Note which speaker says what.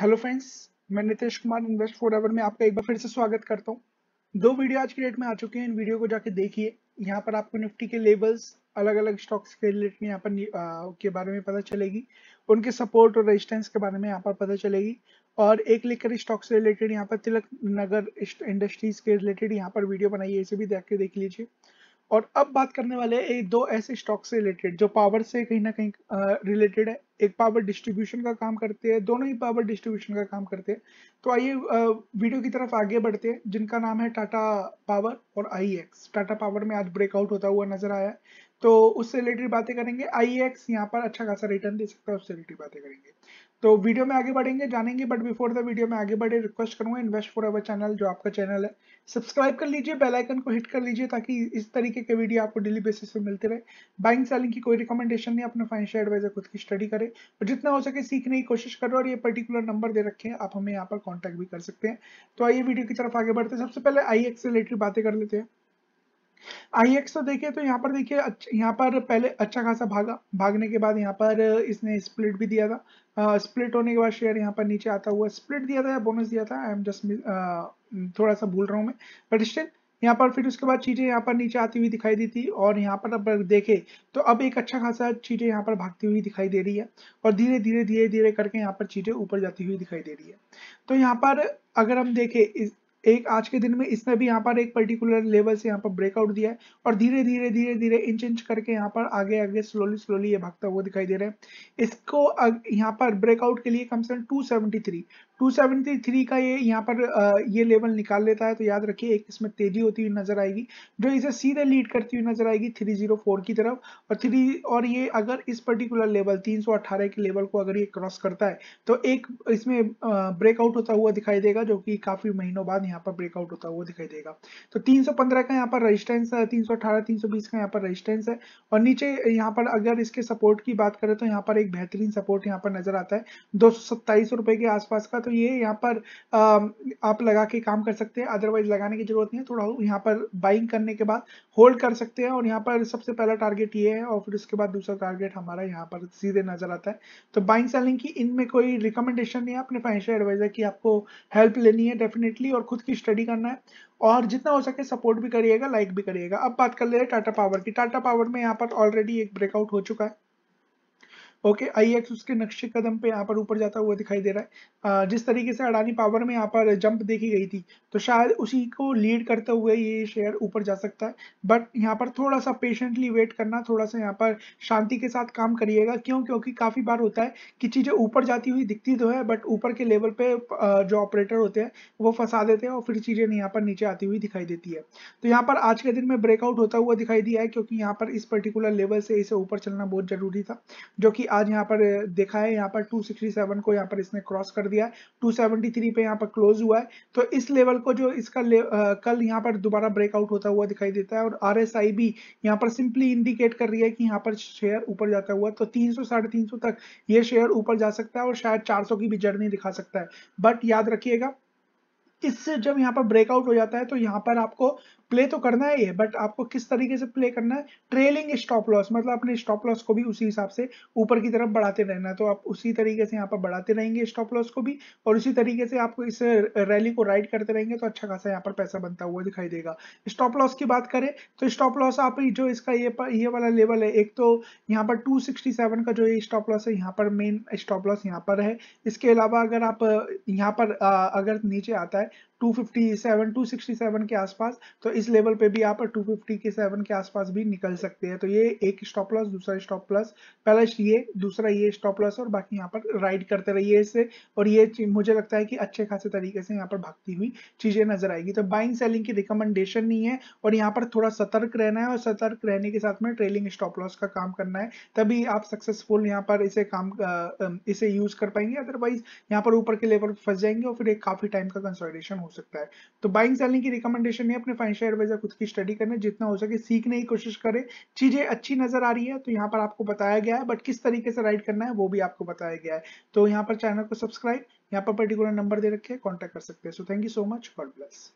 Speaker 1: hello friends मैं Nitesh Kumar invest for ever में आपका एक बार फिर से स्वागत करता हूँ दो वीडियो आज के डेट में आ चुके हैं इन वीडियो को जाके देखिए यहाँ पर आपको निफ्टी के लेवल्स अलग अलग स्टॉक्स के रिलेटेड यहाँ पर के बारे में पता चलेगी उनके सपोर्ट और रेजिस्टेंस के बारे में यहाँ पर पता चलेगी और एक लेकर स्टॉक से रिलेटेड यहाँ पर तिलक नगर इंडस्ट्रीज के रिलेटेड यहाँ पर वीडियो बनाइए इसे भी देख के देख लीजिए और अब बात करने वाले हैं दो ऐसे स्टॉक से रिलेटेड जो पावर से कहीं ना कहीं रिलेटेड है एक पावर डिस्ट्रीब्यूशन का काम करते हैं दोनों ही पावर डिस्ट्रीब्यूशन का काम करते हैं तो आइए वीडियो की तरफ आगे बढ़ते हैं जिनका नाम है टाटा पावर और आई टाटा पावर में आज ब्रेकआउट होता हुआ नजर आया है तो उससे रिलेटेड बातें करेंगे आई एक्स यहाँ पर अच्छा खासा रिटर्न दे सकता है उससे रिलेटेड बातें करेंगे तो वीडियो में आगे बढ़ेंगे जानेंगे बट बिफोर द वीडियो में आगे बढ़े रिक्वेस्ट करूंगा इन्वेस्ट फॉर अवर चैनल जो आपका चैनल है सब्सक्राइब कर लीजिए बेल आइकन को हिट कर लीजिए ताकि इस तरीके के वीडियो आपको डेली बेसिस पे मिलते रहे बाइंग सेलिंग की कोई रिकमेंडेशन नहीं अपना फाइनेंशियल एडवाइजर खुद की स्टडी करें और जितना हो सके सीखने की कोशिश करो और ये पर्टिकुलर नंबर दे रखे हैं आप हमें यहाँ पर कॉन्टैक्ट भी कर सकते हैं तो आइए वीडियो की तरफ आगे बढ़ते हैं सबसे पहले आई एक्स रिलेटेड बातें कर लेते हैं आई एक्स तो देखें तो यहाँ पर देखिए यहाँ पर पहले अच्छा खासा भागा भागने के बाद यहाँ पर इसने स्प्लिट भी दिया था आ, स्प्लिट होने के बाद शेयर यहाँ पर नीचे आता हुआ स्प्लिट दिया था या बोनस दिया था आई एम जस्ट थोड़ा सा भूल रहा हूँ मैं बट स्टिल यहाँ पर फिर उसके बाद चीज़ें यहाँ पर नीचे आती हुई दिखाई दी थी और यहाँ पर अब देखे तो अब एक अच्छा खासा चीज़ें यहाँ पर भागती हुई दिखाई दे रही है और धीरे धीरे धीरे धीरे करके यहाँ पर चीज़ें ऊपर जाती हुई दिखाई दे रही है तो यहाँ पर अगर हम देखें एक आज के दिन में इसने भी यहाँ पर एक पर्टिकुलर लेवल से यहाँ पर ब्रेकआउट दिया है और धीरे धीरे धीरे धीरे इंच इंच करके यहाँ पर आगे आगे स्लोली स्लोली ये भागता हुआ दिखाई दे रहा है इसको यहाँ पर ब्रेकआउट के लिए कम से कम टू सेवेंटी थ्री 273 का ये यहाँ पर ये लेवल निकाल लेता है तो याद रखिए एक इसमें तेजी होती हुई नजर आएगी जो इसे सीधे लीड करती हुई नजर आएगी 304 की तरफ और थ्री और ये अगर इस पर्टिकुलर लेवल 318 के लेवल को अगर ये क्रॉस करता है तो एक इसमें ब्रेकआउट होता हुआ दिखाई देगा जो कि काफी महीनों बाद यहाँ पर ब्रेकआउट होता हुआ दिखाई देगा तो तीन का यहाँ पर रजिस्टेंस है तीन सौ का यहाँ पर रजिस्टेंस है और नीचे यहाँ पर अगर इसके सपोर्ट की बात करें तो यहाँ पर एक बेहतरीन सपोर्ट यहाँ पर नजर आता है दो के आसपास का तो ये यहाँ पर आ, आप लगा के काम कर सकते हैं अदरवाइज लगाने की जरूरत नहीं है थोड़ा यहाँ पर बाइंग करने के बाद होल्ड कर सकते हैं और यहाँ पर सबसे पहला टारगेट ये है और फिर उसके बाद दूसरा टारगेट हमारा यहाँ पर सीधे नजर आता है तो बाइंग सेलिंग की इनमें कोई रिकमेंडेशन नहीं है अपने फाइनेंशियल एडवाइजर की आपको हेल्प लेनी है डेफिनेटली और खुद की स्टडी करना है और जितना हो सके सपोर्ट भी करिएगा लाइक भी करिएगा अब बात कर ले टाटा पावर की टाटा पावर में यहाँ पर ऑलरेडी एक ब्रेकआउट हो चुका है ओके आई एक्स उसके नक्शे कदम पे यहाँ पर ऊपर जाता हुआ दिखाई दे रहा है जिस तरीके से अडानी पावर में यहाँ पर जंप देखी गई थी तो शायद उसी को लीड करते हुए ये शेयर ऊपर जा सकता है बट यहाँ पर थोड़ा सा पेशेंटली वेट करना थोड़ा सा यहाँ पर शांति के साथ काम करिएगा क्यों क्योंकि काफ़ी बार होता है कि चीज़ें ऊपर जाती हुई दिखती तो है बट ऊपर के लेवल पे जो ऑपरेटर होते हैं वो फंसा देते हैं और फिर चीज़ें यहाँ पर नीचे आती हुई दिखाई देती है तो यहाँ पर आज के दिन में ब्रेकआउट होता हुआ दिखाई दिया है क्योंकि यहाँ पर इस पर्टिकुलर लेवल से इसे ऊपर चलना बहुत ज़रूरी था जो कि आज यहाँ पर देखा है यहाँ पर 267 को यहाँ पर इसने क्रॉस कर दिया है 273 पे यहाँ पर क्लोज हुआ है तो इस लेवल को जो इसका ले, आ, कल यहाँ पर दोबारा ब्रेकआउट होता हुआ दिखाई देता है और आर एस आई भी यहाँ पर सिंपली इंडिकेट कर रही है कि यहाँ पर शेयर ऊपर जाता हुआ तो तीन सौ तक ये शेयर ऊपर जा सकता है और शायद चार की भी जर्नी दिखा सकता है बट याद रखिएगा इससे जब यहाँ पर ब्रेकआउट हो जाता है तो यहाँ पर आपको प्ले तो करना ही है बट आपको किस तरीके से प्ले करना है ट्रेलिंग स्टॉप लॉस मतलब अपने स्टॉप लॉस को भी उसी हिसाब से ऊपर की तरफ बढ़ाते रहना है तो आप उसी तरीके से यहाँ पर बढ़ाते रहेंगे स्टॉप लॉस को भी और उसी तरीके से आपको इस रैली को राइड करते रहेंगे तो अच्छा खासा यहाँ पर पैसा बनता हुआ दिखाई देगा स्टॉप लॉस की बात करें तो स्टॉप लॉस आप जो इसका ये ये वाला लेवल है एक तो यहाँ पर टू का जो ये स्टॉप लॉस है यहाँ पर मेन स्टॉप लॉस यहाँ पर है इसके अलावा अगर आप यहाँ पर अगर नीचे आता है 257 267 के आसपास तो इस लेवल पे भी आप 250 के सेवन के आसपास भी निकल सकते हैं तो ये एक स्टॉप लॉस दूसरा स्टॉप लॉस पहला ये दूसरा ये स्टॉप लॉस और बाकी यहाँ पर राइड करते रहिए इससे और ये मुझे लगता है कि अच्छे खासे तरीके से यहाँ पर भागती हुई चीजें नजर आएगी तो बाइंग सेलिंग की रिकमेंडेशन नहीं है और यहाँ पर थोड़ा सतर्क रहना है और सतर्क रहने के साथ में ट्रेलिंग स्टॉप लॉस का काम करना है तभी आप सक्सेसफुल यहाँ पर इसे काम इसे यूज कर पाएंगे अदरवाइज यहाँ पर ऊपर के लेवल फंस जाएंगे और फिर एक काफी टाइम का कंसल्टेशन हो सकता है तो बाइंग सेलिंग की रिकमेंडेशन है अपने फाइनेंशियल एडवाइजर खुद की स्टडी करने जितना हो सके सीखने की कोशिश करें चीजें अच्छी नजर आ रही है तो यहाँ पर आपको बताया गया है बट किस तरीके से राइड करना है वो भी आपको बताया गया है तो यहाँ पर चैनल को सब्सक्राइब यहाँ पर पर्टिकुलर नंबर दे रखे कॉन्टेक्ट कर सकते हैं so thank you so much God bless